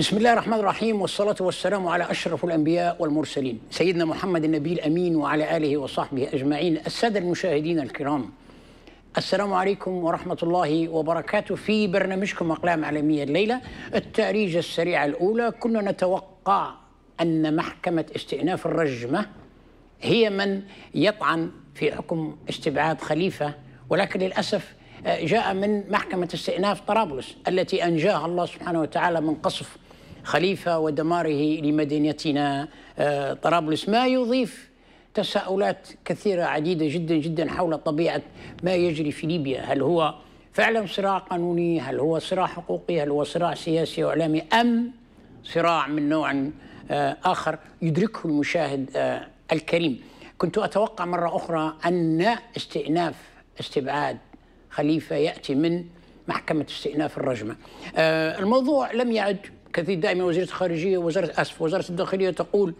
بسم الله الرحمن الرحيم والصلاة والسلام على أشرف الأنبياء والمرسلين سيدنا محمد النبي الأمين وعلى آله وصحبه أجمعين السادة المشاهدين الكرام السلام عليكم ورحمة الله وبركاته في برنامجكم أقلام عالمية الليلة التأريجة السريعة الأولى كنا نتوقع أن محكمة استئناف الرجمة هي من يطعن في حكم استبعاد خليفة ولكن للأسف آه، جاء من محكمة استئناف طرابلس التي أنجاها الله سبحانه وتعالى من قصف خليفة ودماره لمدينتنا آه، طرابلس ما يضيف تساؤلات كثيرة عديدة جدا جدا حول طبيعة ما يجري في ليبيا هل هو فعلا صراع قانوني هل هو صراع حقوقي هل هو صراع سياسي وإعلامي أم صراع من نوع آه، آخر يدركه المشاهد آه، الكريم كنت أتوقع مرة أخرى أن استئناف استبعاد خليفة يأتي من محكمة استئناف الرجمة الموضوع لم يعد كثير دائما وزيره الخارجيه وزاره اسف وزاره الداخليه تقول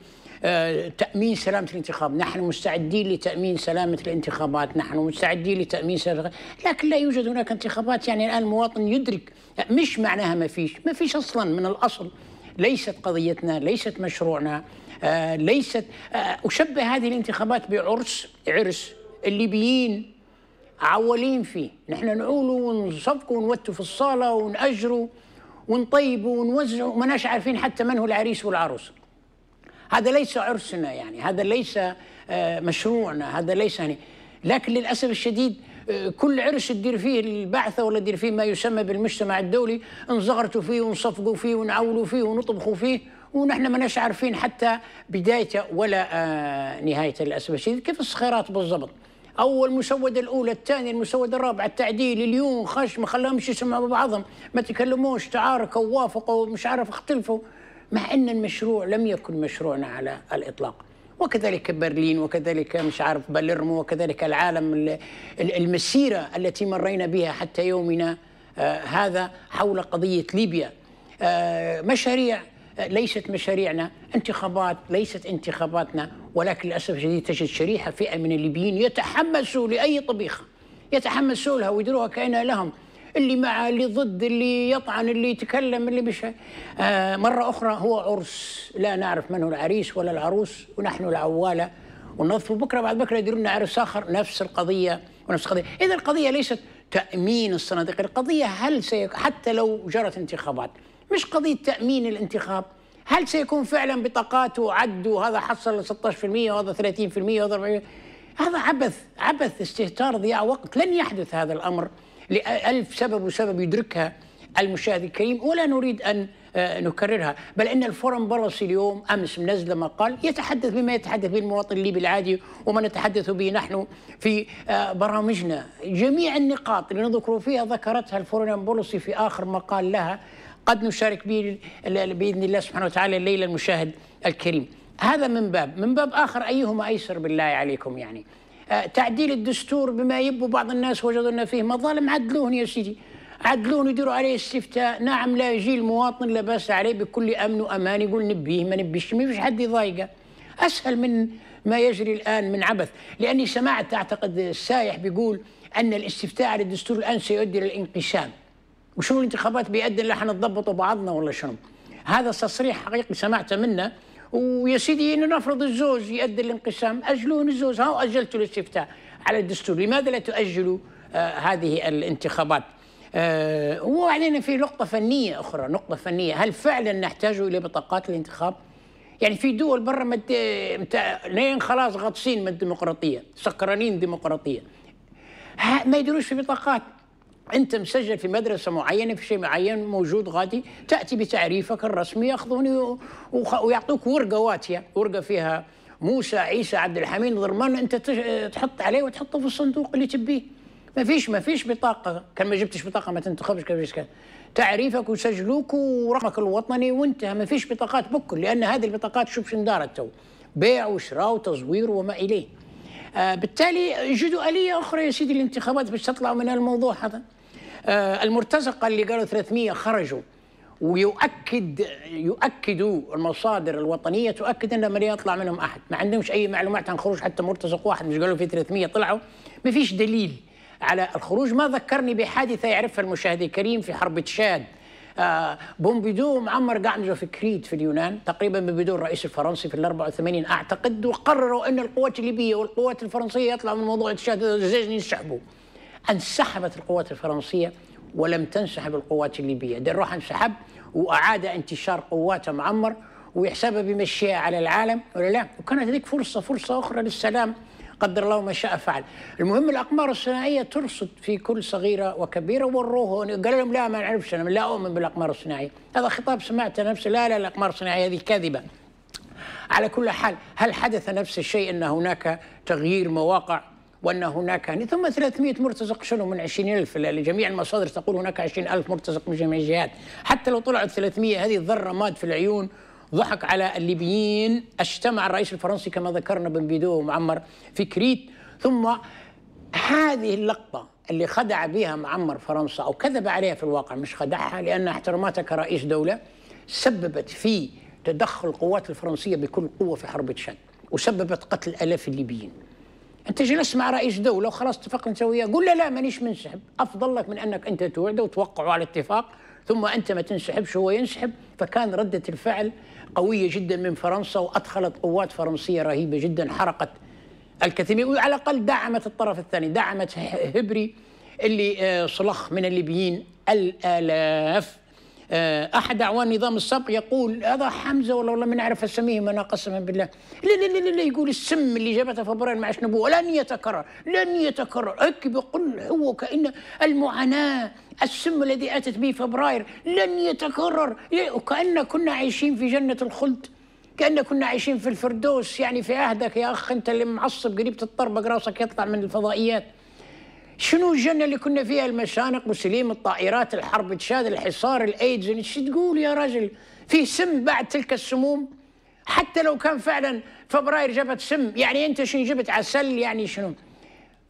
آه، تامين سلامه الانتخاب، نحن مستعدين لتامين سلامه الانتخابات، نحن مستعدين لتامين سلامه لكن لا يوجد هناك انتخابات يعني الان المواطن يدرك مش معناها ما فيش، ما فيش اصلا من الاصل ليست قضيتنا، ليست مشروعنا، آه، ليست آه، اشبه هذه الانتخابات بعرس عرس الليبيين عوالين فيه، نحن نعولوا ونصفقوا ونوتوا في الصاله ونأجروا ونوزع وما ناش عارفين حتى من هو العريس والعروس هذا ليس عرسنا يعني هذا ليس آه، مشروعنا هذا ليس يعني لكن للأسف الشديد آه، كل عرس تدير فيه البعثة ولا تدير فيه ما يسمى بالمجتمع الدولي انزغرتوا فيه ونصفقوا فيه ونعولوا فيه ونطبخوا فيه ونحن مناش عارفين حتى بدايته ولا آه، نهايته للأسف الشديد كيف الصخيرات بالضبط اول مسوده الاولى الثانيه المسوده الرابعه التعديل اليوم خش ما خلاهمش يسمعوا بعضهم ما تكلموش تعاركوا ووافقوا مش عارف اختلفوا مع ان المشروع لم يكن مشروعنا على الاطلاق وكذلك برلين وكذلك مش عارف باليرمو وكذلك العالم المسيره التي مرينا بها حتى يومنا آه، هذا حول قضيه ليبيا آه، مشاريع ليست مشاريعنا انتخابات ليست انتخاباتنا ولكن للاسف الشديد تجد شريحه فئه من الليبيين يتحمسوا لاي طبيخه يتحمسوا لها ويديروها كانها لهم اللي مع اللي ضد اللي يطعن اللي يتكلم اللي مش آه مره اخرى هو عرس لا نعرف من هو العريس ولا العروس ونحن العواله ونظف بكره بعد بكره يديروا لنا عرس اخر نفس القضيه ونفس القضيه، اذا القضيه ليست تامين الصناديق، القضيه هل سي حتى لو جرت انتخابات مش قضية تأمين الانتخاب هل سيكون فعلا بطاقات وعد وهذا حصل 16% وهذا 30% وهذا 40% هذا عبث عبث استهتار ضياع وقت لن يحدث هذا الأمر لألف سبب وسبب يدركها المشاهد الكريم ولا نريد أن آه، نكررها بل أن الفورم بولسي اليوم أمس منزل مقال يتحدث بما يتحدث به المواطن الليبي العادي وما نتحدث به نحن في آه، برامجنا جميع النقاط اللي نذكر فيها ذكرتها الفورم بولسي في آخر مقال لها قد نشارك به باذن الله سبحانه وتعالى الليله المشاهد الكريم هذا من باب من باب اخر ايهما ايسر بالله عليكم يعني آه، تعديل الدستور بما يبوا بعض الناس وجدوا ان فيه مظالم عدلوه يا سيدي عدلوه يديروا عليه استفتاء نعم لا يجي المواطن لا باس عليه بكل امن وامان يقول نبيه ما نبيش ما فيش حد يضايقه اسهل من ما يجري الان من عبث لاني سمعت اعتقد السايح بيقول ان الاستفتاء على الدستور الان سيؤدي الى الانقسام وشنو الانتخابات بيأذن اللي نضبطوا بعضنا ولا شنو هذا تصريح حقيقي سمعته منه ويا سيدي انه نفرض الزوج يؤدي الانقسام اجلون الزوج ها اجلتوا الاستفتاء على الدستور لماذا لا تؤجلوا آه هذه الانتخابات آه وعلينا في نقطه فنيه اخرى نقطه فنيه هل فعلا نحتاج الى بطاقات الانتخاب يعني في دول برا مد... مت... لين خلاص غطسين من الديمقراطيه سكرانين ديمقراطيه ما يدروش في بطاقات انت مسجل في مدرسه معينه في شيء معين موجود غادي تاتي بتعريفك الرسمي ياخذوني ويعطوك ورقه واتيه ورقه فيها موسى عيسى عبد الحميد ضرمان انت تحط عليه وتحطه في الصندوق اللي تبيه ما فيش ما فيش بطاقه كان ما جبتش بطاقه ما تنتخبش كان تعريفك وسجلوك ورقمك الوطني وانتهى ما فيش بطاقات بكل لان هذه البطاقات شوف شن دارت تو بيع وشراء وتزوير وما اليه آه، بالتالي يجدوا آلية أخرى يا سيدي الانتخابات باش تطلعوا من الموضوع هذا آه، المرتزقة اللي قالوا 300 خرجوا ويؤكد يؤكدوا المصادر الوطنيه تؤكد ان ما يطلع منهم احد ما عندهمش اي معلومات عن خروج حتى مرتزق واحد مش قالوا في 300 طلعوا ما فيش دليل على الخروج ما ذكرني بحادثه يعرفها المشاهد الكريم في حرب تشاد آه، بومبيدو معمر قعنجه في كريت في اليونان تقريبا بومبيدو الرئيس الفرنسي في ال 84 اعتقد وقرروا ان القوات الليبيه والقوات الفرنسيه يطلع من موضوع تشاد الزجاجي ينسحبوا انسحبت القوات الفرنسيه ولم تنسحب القوات الليبيه دير روحها انسحب واعاد انتشار قواته معمر ويحسبها بمشيها على العالم ولا لا وكانت هذيك فرصه فرصه اخرى للسلام قدر الله ما شاء فعل المهم الأقمار الصناعية ترصد في كل صغيرة وكبيرة وروه قال لهم لا ما نعرفش أنا لا أؤمن بالأقمار الصناعية هذا خطاب سمعته نفسه لا لا الأقمار الصناعية هذه كذبة على كل حال هل حدث نفس الشيء أن هناك تغيير مواقع وأن هناك يعني ثم 300 مرتزق شنو من 20000 لجميع المصادر تقول هناك 20000 مرتزق من جميع الجهات حتى لو طلعت 300 هذه الذرة ماد في العيون ضحك على الليبيين اجتمع الرئيس الفرنسي كما ذكرنا بن بيدو ومعمر في كريت ثم هذه اللقطة اللي خدع بها معمر فرنسا أو كذب عليها في الواقع مش خدعها لأن احترماتها كرئيس دولة سببت في تدخل القوات الفرنسية بكل قوة في حرب تشاد وسببت قتل آلاف الليبيين انت جلست مع رئيس دوله وخلاص اتفقنا انت قل قول له لا مانيش منسحب افضل لك من انك انت توعده وتوقعوا على اتفاق ثم أنت ما تنسحبش هو ينسحب فكان ردة الفعل قوية جدا من فرنسا وأدخلت قوات فرنسية رهيبة جدا حرقت الكثير وعلى الأقل دعمت الطرف الثاني دعمت هبري اللي آه، صلخ من الليبيين الآلاف آه، احد اعوان نظام السابق يقول هذا حمزه والله والله ما نعرف أسميه انا قسما بالله لا لا لا لا يقول السم اللي جابته فبراير مع شنبوه لن يتكرر لن يتكرر اكب قل هو كان المعاناه السم الذي أتت به فبراير لن يتكرر إيه، وكأن كنا عايشين في جنة الخلد كأن كنا عايشين في الفردوس يعني في عهدك يا أخ أنت اللي معصب قريب تطربق راسك يطلع من الفضائيات شنو الجنة اللي كنا فيها المشانق وسليم الطائرات الحرب تشاد الحصار الأيدز ايش يعني تقول يا رجل في سم بعد تلك السموم حتى لو كان فعلا فبراير جابت سم يعني أنت شنو جبت عسل يعني شنو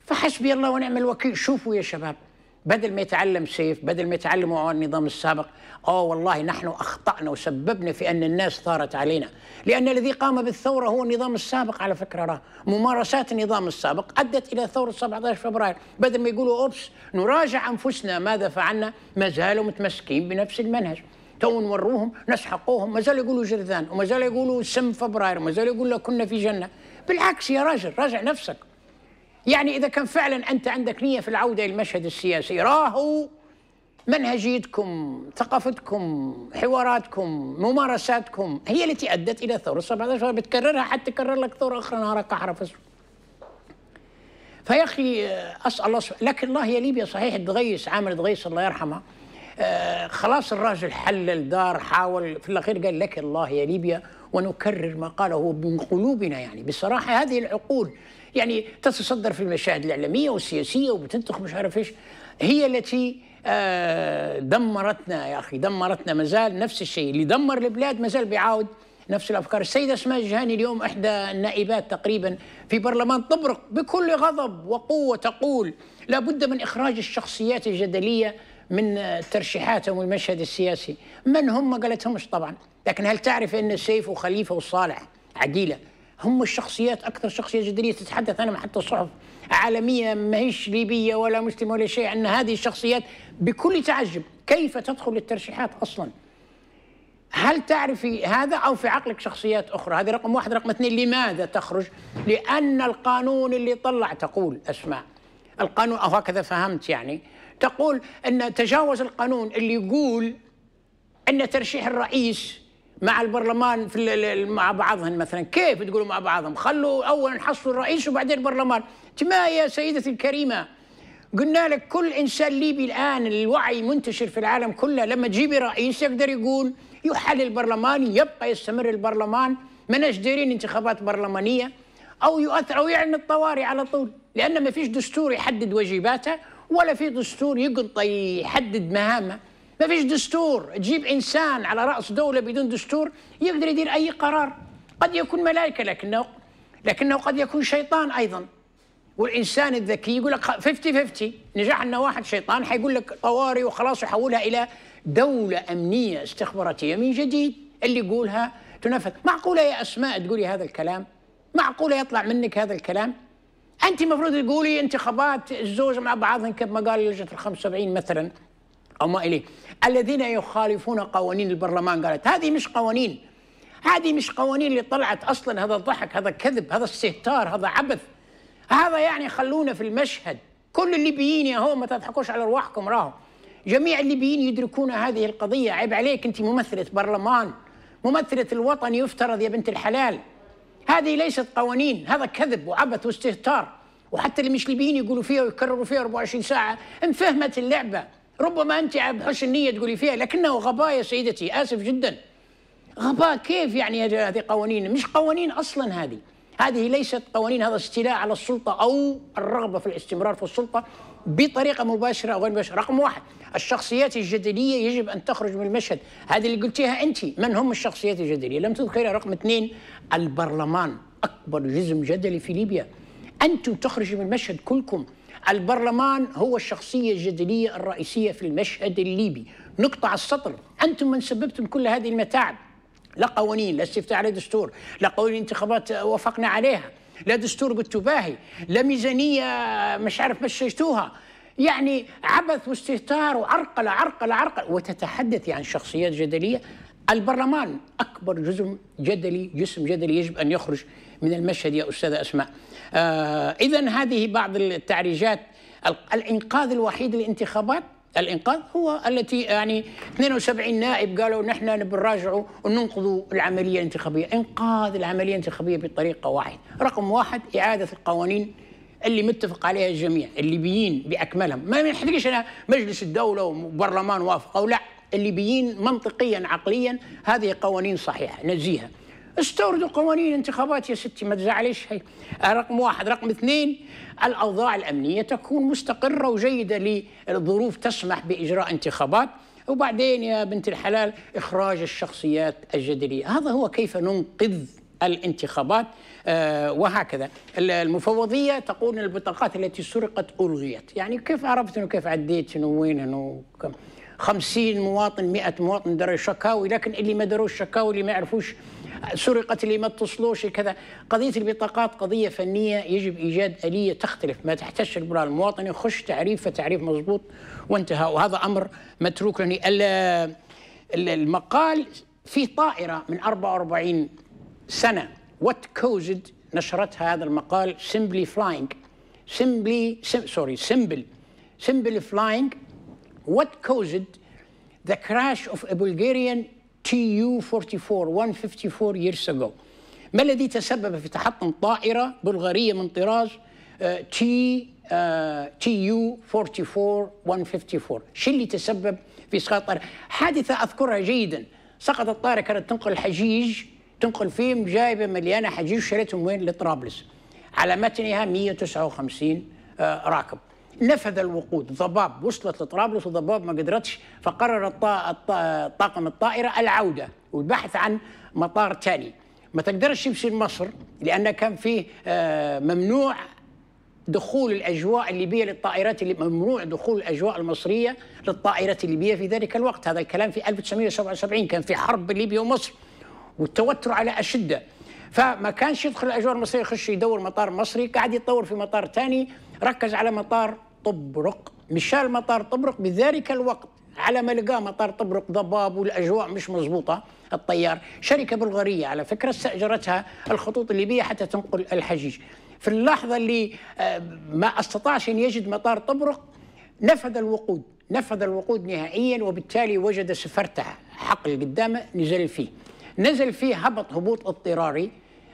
فحسبي الله ونعم الوكيل شوفوا يا شباب بدل ما يتعلم سيف بدل ما يتعلم عن النظام السابق اه والله نحن اخطانا وسببنا في ان الناس ثارت علينا لان الذي قام بالثوره هو النظام السابق على فكره راه ممارسات النظام السابق ادت الى ثوره 17 فبراير بدل ما يقولوا اوبس نراجع انفسنا ماذا فعلنا ما زالوا متمسكين بنفس المنهج تو نوروهم نسحقوهم ما زالوا يقولوا جرذان وما زالوا يقولوا سم فبراير وما زالوا يقولوا كنا في جنه بالعكس يا راجل راجع نفسك يعني إذا كان فعلا أنت عندك نية في العودة للمشهد السياسي راهو منهجيتكم ثقافتكم حواراتكم ممارساتكم هي التي أدت إلى ثورة 17 بتكررها حتى تكرر لك ثورة أخرى نهارك كحرة فيا أخي آه، أسأل الله لكن الله يا ليبيا صحيح دغيس عامل دغيس الله يرحمه آه خلاص الراجل حلل دار حاول في الأخير قال لك الله يا ليبيا ونكرر ما قاله من قلوبنا يعني بصراحة هذه العقول يعني تتصدر في المشاهد الإعلامية والسياسية وبتنتخ مش عارف إيش هي التي آه، دمرتنا يا أخي دمرتنا مازال نفس الشيء اللي دمر البلاد مازال بيعاود نفس الافكار السيده اسماء الجهاني اليوم احدى النائبات تقريبا في برلمان طبرق بكل غضب وقوه تقول لابد من اخراج الشخصيات الجدليه من ترشيحاتهم والمشهد السياسي من هم ما قالتهمش طبعا لكن هل تعرف ان سيف وخليفه والصالح عقيله هم الشخصيات اكثر شخصيه جدليه تتحدث عنهم حتى الصحف عالميه ما هيش ليبيه ولا مسلمه ولا شيء ان هذه الشخصيات بكل تعجب كيف تدخل الترشيحات اصلا؟ هل تعرفي هذا او في عقلك شخصيات اخرى؟ هذه رقم واحد، رقم اثنين لماذا تخرج؟ لان القانون اللي طلع تقول اسماء القانون او هكذا فهمت يعني تقول ان تجاوز القانون اللي يقول ان ترشيح الرئيس مع البرلمان في مع بعضهم مثلا كيف تقولوا مع بعضهم خلوا اول حصلوا الرئيس وبعدين البرلمان ما يا سيدتي الكريمه قلنا لك كل انسان ليبي الان الوعي منتشر في العالم كله لما تجيبي رئيس يقدر يقول يحل البرلمان يبقى يستمر البرلمان ما دايرين انتخابات برلمانيه او يؤثر او يعلن الطوارئ على طول لان ما فيش دستور يحدد واجباته ولا في دستور يقنط يحدد مهامه ما فيش دستور تجيب إنسان على رأس دولة بدون دستور يقدر يدير أي قرار قد يكون ملائكة لكنه لكنه قد يكون شيطان أيضا والإنسان الذكي يقول لك 50 50 نجح أنه واحد شيطان حيقول لك طوارئ وخلاص يحولها إلى دولة أمنية استخباراتية من جديد اللي يقولها تنفذ معقولة يا أسماء تقولي هذا الكلام معقولة يطلع منك هذا الكلام أنت المفروض تقولي انتخابات الزوج مع بعضهم كما قال لجنة الخمسة 75 مثلا أو ما إليه الذين يخالفون قوانين البرلمان قالت هذه مش قوانين هذه مش قوانين اللي طلعت أصلا هذا الضحك هذا كذب هذا استهتار هذا عبث هذا يعني خلونا في المشهد كل الليبيين يا هو ما تضحكوش على ارواحكم راهو جميع الليبيين يدركون هذه القضيه عيب عليك انت ممثله برلمان ممثله الوطن يفترض يا بنت الحلال هذه ليست قوانين هذا كذب وعبث واستهتار وحتى اللي مش ليبيين يقولوا فيها ويكرروا فيها 24 ساعه انفهمت اللعبه ربما انت بحسن نيه تقولي فيها لكنه غباء يا سيدتي اسف جدا غباء كيف يعني هذه قوانين مش قوانين اصلا هذه هذه ليست قوانين هذا استيلاء على السلطه او الرغبه في الاستمرار في السلطه بطريقه مباشره او غير مباشره رقم واحد الشخصيات الجدليه يجب ان تخرج من المشهد هذه اللي قلتيها انت من هم الشخصيات الجدليه لم تذكرها رقم اثنين البرلمان اكبر جزم جدلي في ليبيا انتم تخرجوا من المشهد كلكم البرلمان هو الشخصية الجدلية الرئيسية في المشهد الليبي نقطع السطر أنتم من سببتم كل هذه المتاعب لا قوانين لا استفتاء على دستور لا قوانين انتخابات وافقنا عليها لا دستور قلتوا باهي لا ميزانية مش عارف مشيتوها يعني عبث واستهتار وعرقلة عرقلة عرقلة وتتحدثي يعني عن شخصيات جدلية البرلمان أكبر جزء جدلي جسم جدلي يجب أن يخرج من المشهد يا أستاذة أسماء آه، إذا هذه بعض التعريجات الإنقاذ الوحيد للانتخابات الانقاذ هو التي يعني 72 نائب قالوا نحن بنراجعوا وننقذوا العمليه الانتخابيه، انقاذ العمليه الانتخابيه بطريقه واحده، رقم واحد اعاده القوانين اللي متفق عليها الجميع، الليبيين باكملهم، ما يحتاجش انا مجلس الدوله وبرلمان وافق او لا، الليبيين منطقيا عقليا هذه قوانين صحيحه نزيهه، استوردوا قوانين انتخابات يا ستي ما تزعليش هي رقم واحد رقم اثنين الأوضاع الأمنية تكون مستقرة وجيدة للظروف تسمح بإجراء انتخابات وبعدين يا بنت الحلال إخراج الشخصيات الجدلية هذا هو كيف ننقذ الانتخابات آه، وهكذا المفوضية تقول أن البطاقات التي سرقت ألغيت يعني كيف عرفت أنه كيف عديت أنه وين أنه 50 مواطن 100 مواطن دروا شكاوي لكن اللي ما دروا شكاوي اللي ما يعرفوش سرقت اللي ما اتصلوش كذا قضيه البطاقات قضيه فنيه يجب ايجاد اليه تختلف ما تحتاجش البرال المواطن يخش تعريف فتعريف مضبوط وانتهى وهذا امر متروك لاني يعني المقال فيه طائره من 44 سنه وات كوزد نشرتها هذا المقال سمبلي فلاينج سمبلي سوري سمبل سمبل فلاينج وات كوزد ذا كراش اوف ا بلغاريان تي 44 154 years ago ما الذي تسبب في تحطم طائرة بلغارية من طراز تي تي يو 44 154 شو اللي تسبب في اسقاط طائرة حادثة أذكرها جيدا سقطت الطائرة كانت تنقل حجيج تنقل فيهم جايبة مليانة حجيج شريتهم وين لطرابلس على متنها 159 آه، راكب نفذ الوقود ضباب وصلت لطرابلس وضباب ما قدرتش فقرر الطا... طاقم الطائرة العودة والبحث عن مطار ثاني ما تقدرش تمشي لمصر لأن كان فيه آه، ممنوع دخول الاجواء الليبيه للطائرات اللي ممنوع دخول الاجواء المصريه للطائرات الليبيه في ذلك الوقت هذا الكلام في 1977 كان في حرب بين ليبيا ومصر والتوتر على اشده فما كانش يدخل الاجواء المصريه يخش يدور مطار مصري قاعد يتطور في مطار ثاني ركز على مطار طبرق مشال مطار طبرق بذلك الوقت على ما لقاه مطار طبرق ضباب والاجواء مش مضبوطه الطيار شركه بلغاريه على فكره استاجرتها الخطوط الليبيه حتى تنقل الحجيج في اللحظه اللي آه، ما استطاعش ان يجد مطار طبرق نفذ الوقود نفذ الوقود نهائيا وبالتالي وجد سفرته حقل قدامه نزل فيه نزل فيه هبط هبوط اضطراري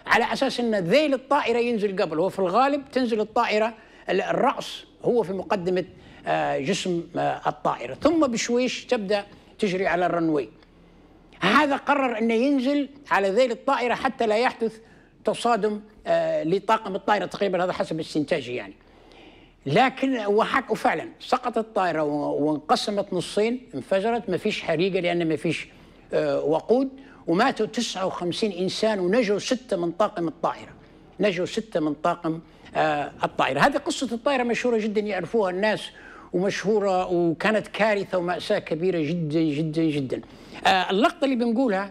على اساس ان ذيل الطائره ينزل قبل وفي الغالب تنزل الطائره الراس هو في مقدمة آه، جسم آه، الطائرة ثم بشويش تبدأ تجري على الرنوي هذا قرر أنه ينزل على ذيل الطائرة حتى لا يحدث تصادم آه، لطاقم الطائرة تقريبا هذا حسب استنتاجي يعني لكن وحق وفعلا سقطت الطائرة وانقسمت نصين انفجرت ما فيش حريقة لأن ما فيش وقود وماتوا 59 إنسان ونجوا ستة من طاقم الطائرة نجوا ستة من طاقم آه، الطائرة هذه قصة الطائرة مشهورة جدا يعرفوها الناس ومشهورة وكانت كارثة ومأساة كبيرة جدا جدا جدا آه، اللقطة اللي بنقولها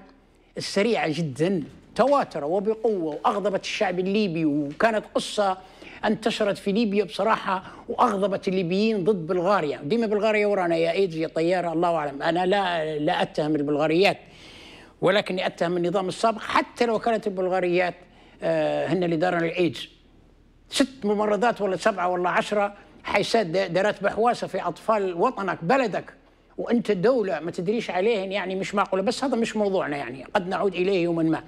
السريعة جدا تواتر وبقوة وأغضبت الشعب الليبي وكانت قصة انتشرت في ليبيا بصراحة وأغضبت الليبيين ضد بلغاريا ديما بلغاريا ورانا يا ايدز يا طيارة الله أعلم أنا لا, لا أتهم البلغاريات ولكني أتهم النظام السابق حتى لو كانت البلغاريات آه، هن اللي دارن الايدز ست ممرضات ولا سبعه ولا عشره حيسات دارات بحواسه في اطفال وطنك بلدك وانت الدوله ما تدريش عليهم يعني مش معقوله بس هذا مش موضوعنا يعني قد نعود اليه يوما ما.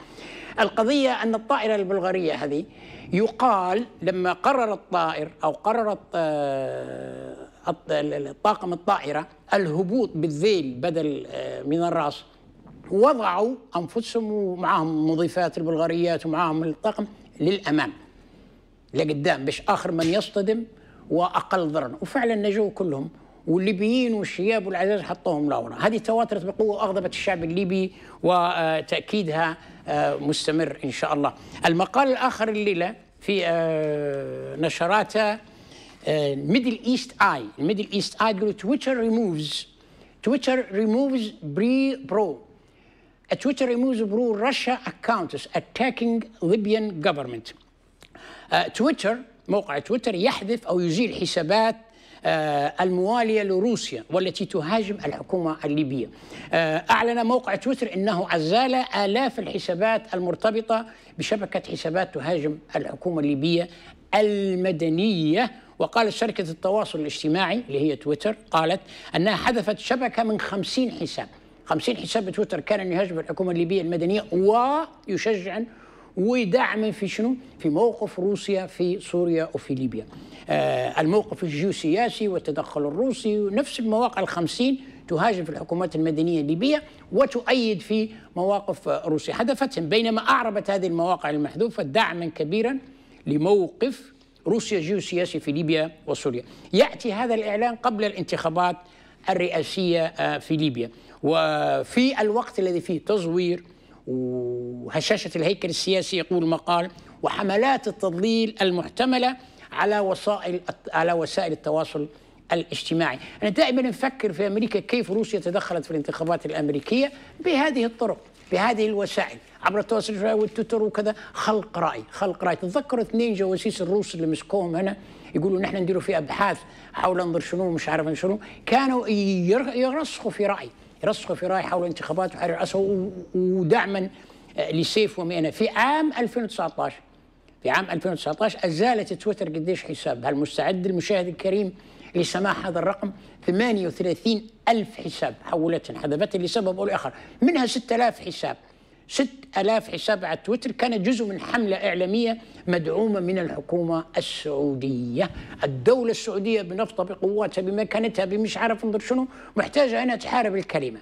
القضيه ان الطائره البلغاريه هذه يقال لما قرر الطائر او قررت آه، الطاقم الطائره الهبوط بالذيل بدل آه، من الراس وضعوا انفسهم ومعهم مضيفات البلغاريات ومعهم الطاقم للامام. لقدام باش اخر من يصطدم واقل ضررا وفعلا نجوا كلهم والليبيين والشياب والعزاز حطوهم لورا هذه تواترت بقوه واغضبت الشعب الليبي وتاكيدها آه، مستمر ان شاء الله المقال الاخر الليله في آه، نشراته ميدل ايست اي ميدل ايست اي يقولوا تويتر ريموفز تويتر ريموفز بري برو تويتر ريموفز برو رشا اكونتس اتاكينج ليبيان جفرمنت آه، تويتر موقع تويتر يحذف أو يزيل حسابات آه، الموالية لروسيا والتي تهاجم الحكومة الليبية آه، أعلن موقع تويتر أنه عزال آلاف الحسابات المرتبطة بشبكة حسابات تهاجم الحكومة الليبية المدنية وقالت شركة التواصل الاجتماعي اللي هي تويتر قالت أنها حذفت شبكة من خمسين حساب خمسين حساب تويتر كان يهاجم الحكومة الليبية المدنية ويشجع ودعم في شنو؟ في موقف روسيا في سوريا وفي ليبيا. آه الموقف الجيوسياسي والتدخل الروسي ونفس المواقع الخمسين تهاجم في الحكومات المدنية الليبية وتؤيد في مواقف روسيا حدثتهم بينما أعربت هذه المواقع المحذوفة دعما كبيرا لموقف روسيا الجيوسياسي في ليبيا وسوريا يأتي هذا الإعلان قبل الانتخابات الرئاسية آه، في ليبيا وفي الوقت الذي فيه تزوير وهشاشة الهيكل السياسي يقول مقال وحملات التضليل المحتملة على وسائل على وسائل التواصل الاجتماعي أنا دائما نفكر في أمريكا كيف روسيا تدخلت في الانتخابات الأمريكية بهذه الطرق بهذه الوسائل عبر التواصل الاجتماعي والتويتر وكذا خلق رأي خلق رأي تذكر اثنين جواسيس الروس اللي مسكوهم هنا يقولوا نحن نديروا في أبحاث حول انظر شنو مش عارف شنو كانوا يرسخوا في رأي يرسخوا في رأي حول انتخابات وحرر أسوأ ودعما آه، لسيف ومئنة في عام 2019 في عام 2019 أزالت تويتر قديش حساب هل مستعد المشاهد الكريم لسماع هذا الرقم 38 ألف حساب حولت انحذفت لسبب أو لآخر منها 6000 حساب 6000 حساب على تويتر كان جزء من حملة إعلامية مدعومة من الحكومة السعودية الدولة السعودية بنفطها بقواتها بمكانتها بمش عارف انظر شنو محتاجة أنها تحارب الكلمة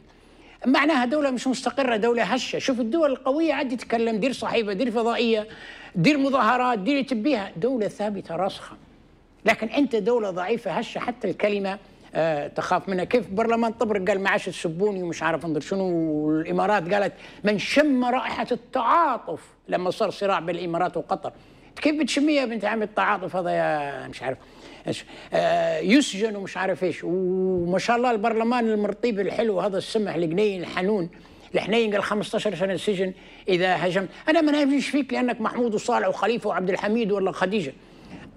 معناها دولة مش مستقرة دولة هشة شوف الدول القوية عاد تتكلم دير صحيفة دير فضائية دير مظاهرات دير تبيها دولة ثابتة راسخة لكن أنت دولة ضعيفة هشة حتى الكلمة آه تخاف منها كيف برلمان طبر قال ما عادش تسبوني ومش عارف انظر شنو والامارات قالت من شم رائحه التعاطف لما صار صراع بين الامارات وقطر كيف بتشميها بنت عمي التعاطف هذا يا مش عارف آه يسجن ومش عارف ايش وما شاء الله البرلمان المرطيب الحلو هذا السمح الجنين الحنون الحنين قال 15 سنه سجن اذا هجمت انا ما نعرفش فيك لانك محمود وصالح وخليفه وعبد الحميد ولا خديجه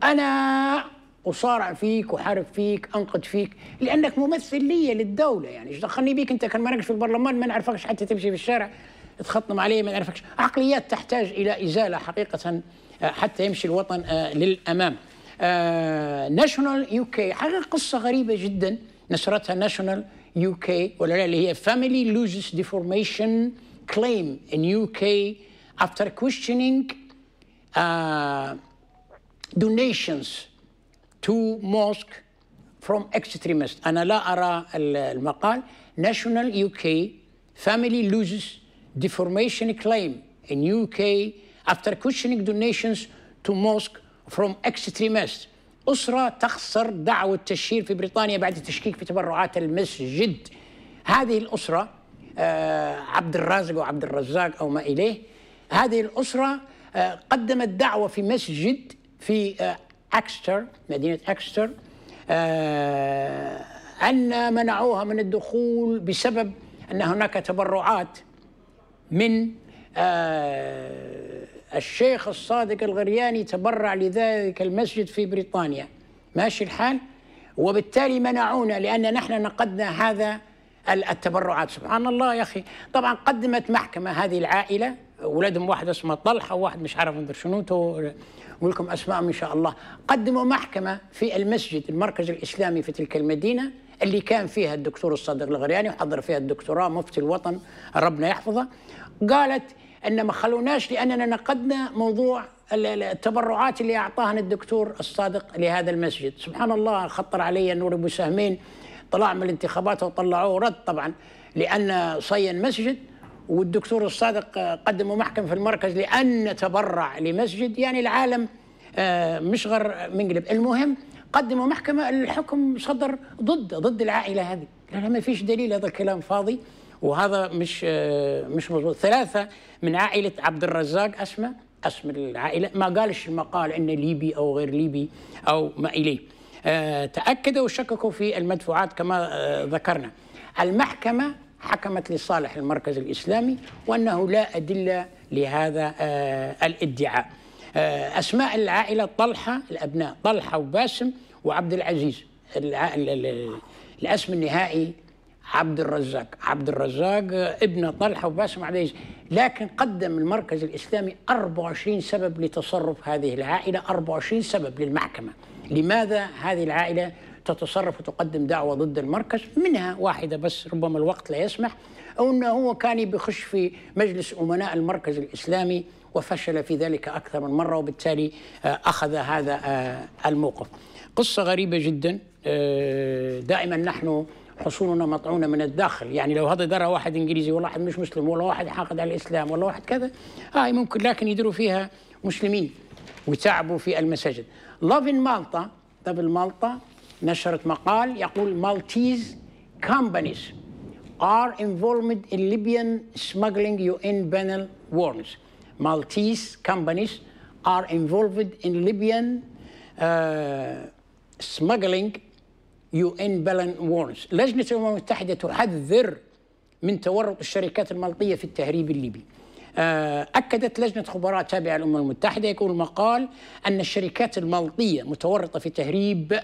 انا وصارع فيك وحارب فيك انقد فيك لانك ممثل لي للدوله يعني ايش دخلني بيك انت كان مالكش في البرلمان ما نعرفكش حتى تمشي في الشارع تخطم عليه ما نعرفكش عقليات تحتاج الى ازاله حقيقه آه، حتى يمشي الوطن آه، للامام ناشونال يو كي حاجه قصه غريبه جدا نشرتها ناشونال يو كي ولا لا اللي هي فاميلي لوزس ديفورميشن كليم ان يو كي افتر questioning uh, to mosque from extremists أنا لا أرى المقال National UK family loses deformation claim in UK after questioning donations to mosque from extremists أسرة تخسر دعوة تشهير في بريطانيا بعد التشكيك في تبرعات المسجد هذه الأسرة آه، عبد الرازق أو عبد الرزاق أو ما إليه هذه الأسرة آه، قدمت دعوة في مسجد في آه، أكستر مدينة أكستر آه، أن منعوها من الدخول بسبب أن هناك تبرعات من آه، الشيخ الصادق الغرياني تبرع لذلك المسجد في بريطانيا ماشي الحال وبالتالي منعونا لأن نحن نقدنا هذا التبرعات سبحان الله يا أخي طبعا قدمت محكمة هذه العائلة اولادهم واحد اسمه طلحه وواحد مش عارف شنو نقول ولكم اسمائهم ان شاء الله قدموا محكمه في المسجد المركز الاسلامي في تلك المدينه اللي كان فيها الدكتور الصادق الغرياني وحضر فيها الدكتوراه مفتي الوطن ربنا يحفظه قالت ان ما خلوناش لاننا نقدنا موضوع التبرعات اللي اعطاها الدكتور الصادق لهذا المسجد سبحان الله خطر علي نور ابو سهمين طلع من الانتخابات وطلعوه رد طبعا لان صين مسجد والدكتور الصادق قدموا محكم في المركز لأن تبرع لمسجد يعني العالم آه، مش غير منقلب المهم قدموا محكمة الحكم صدر ضد ضد العائلة هذه لا ما فيش دليل هذا الكلام فاضي وهذا مش آه، مش مضبوط ثلاثة من عائلة عبد الرزاق أسمى اسم العائلة ما قالش المقال أنه ليبي أو غير ليبي أو ما إليه آه، تأكدوا وشككوا في المدفوعات كما ذكرنا المحكمة حكمت لصالح المركز الإسلامي وأنه لا أدلة لهذا آه، الادعاء آه، أسماء العائلة طلحة الأبناء طلحة وباسم وعبد العزيز الاسم النهائي عبد الرزاق عبد الرزاق آه، ابن طلحه وباسم عبد العزيز لكن قدم المركز الاسلامي 24 سبب لتصرف هذه العائله 24 سبب للمحكمه لماذا هذه العائله تتصرف وتقدم دعوة ضد المركز منها واحدة بس ربما الوقت لا يسمح أو أنه هو كان بيخش في مجلس أمناء المركز الإسلامي وفشل في ذلك أكثر من مرة وبالتالي آه، أخذ هذا آه، الموقف قصة غريبة جدا آه، دائما نحن حصوننا مطعونة من الداخل يعني لو هذا درى واحد إنجليزي ولا واحد مش مسلم ولا واحد حاقد على الإسلام ولا واحد كذا هاي ممكن لكن يديروا فيها مسلمين وتعبوا في المساجد لافين مالطا قبل مالطا نشرت مقال يقول مالتيز ار are ان ليبيان سمجلينج يو ان بانل وورمز مالتيز كومبانيز ار انفولفد ان ليبيان سمجلينج يو ان بانل warrants. لجنة الأمم المتحدة تحذر من تورط الشركات المالطية في التهريب الليبي. آه، أكدت لجنة خبراء تابعة للأمم المتحدة يقول المقال أن الشركات المالطية متورطة في تهريب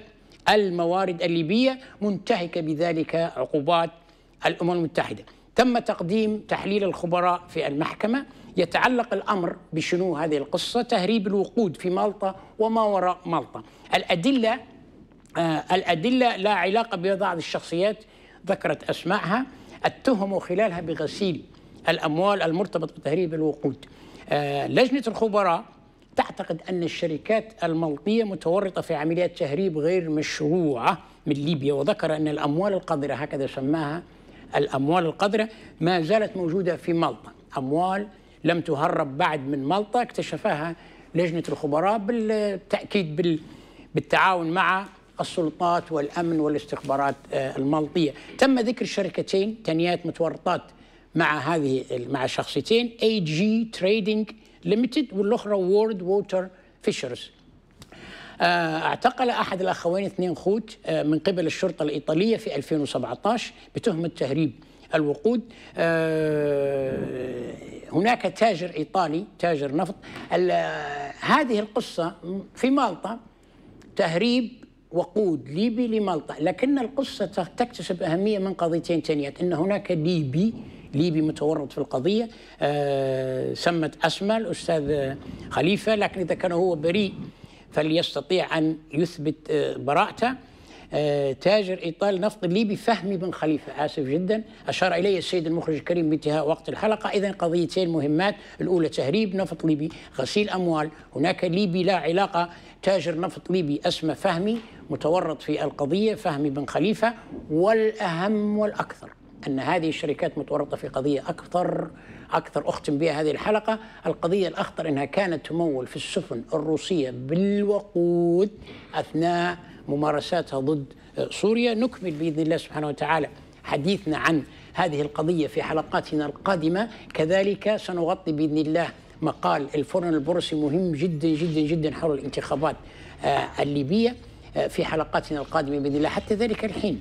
الموارد الليبية منتهكة بذلك عقوبات الأمم المتحدة تم تقديم تحليل الخبراء في المحكمة يتعلق الأمر بشنو هذه القصة تهريب الوقود في مالطا وما وراء مالطا الأدلة آه الأدلة لا علاقة ببعض الشخصيات ذكرت أسماءها اتهموا خلالها بغسيل الأموال المرتبط بتهريب الوقود آه لجنة الخبراء تعتقد أن الشركات المالطية متورطة في عمليات تهريب غير مشروعة من ليبيا وذكر أن الأموال القذرة هكذا سماها الأموال القذرة ما زالت موجودة في مالطا أموال لم تهرب بعد من مالطا اكتشفها لجنة الخبراء بالتأكيد بالتعاون مع السلطات والأمن والاستخبارات آه، المالطية تم ذكر شركتين تنيات متورطات مع هذه مع شخصيتين اي جي تريدنج ليميتد والاخرى وورد ووتر فيشرز اعتقل احد الاخوين اثنين خوت آه، من قبل الشرطه الايطاليه في 2017 بتهمه تهريب الوقود آه، هناك تاجر ايطالي تاجر نفط هذه القصه في مالطا تهريب وقود ليبي لمالطا لكن القصه تكتسب اهميه من قضيتين ثانيات ان هناك ليبي ليبي متورط في القضية آه، سمت أسمى الأستاذ خليفة لكن إذا كان هو بريء فليستطيع أن يثبت آه، براءته آه، تاجر إيطالي نفط ليبي فهمي بن خليفة آسف جدا أشار إلي السيد المخرج الكريم بانتهاء وقت الحلقة إذا قضيتين مهمات الأولى تهريب نفط ليبي غسيل أموال هناك ليبي لا علاقة تاجر نفط ليبي أسمى فهمي متورط في القضية فهمي بن خليفة والأهم والأكثر أن هذه الشركات متورطة في قضية أكثر أكثر أختم بها هذه الحلقة القضية الأخطر أنها كانت تمول في السفن الروسية بالوقود أثناء ممارساتها ضد سوريا نكمل بإذن الله سبحانه وتعالى حديثنا عن هذه القضية في حلقاتنا القادمة كذلك سنغطي بإذن الله مقال الفرن البورصي مهم جدا جدا جدا حول الانتخابات آه، الليبية آه، في حلقاتنا القادمة بإذن الله حتى ذلك الحين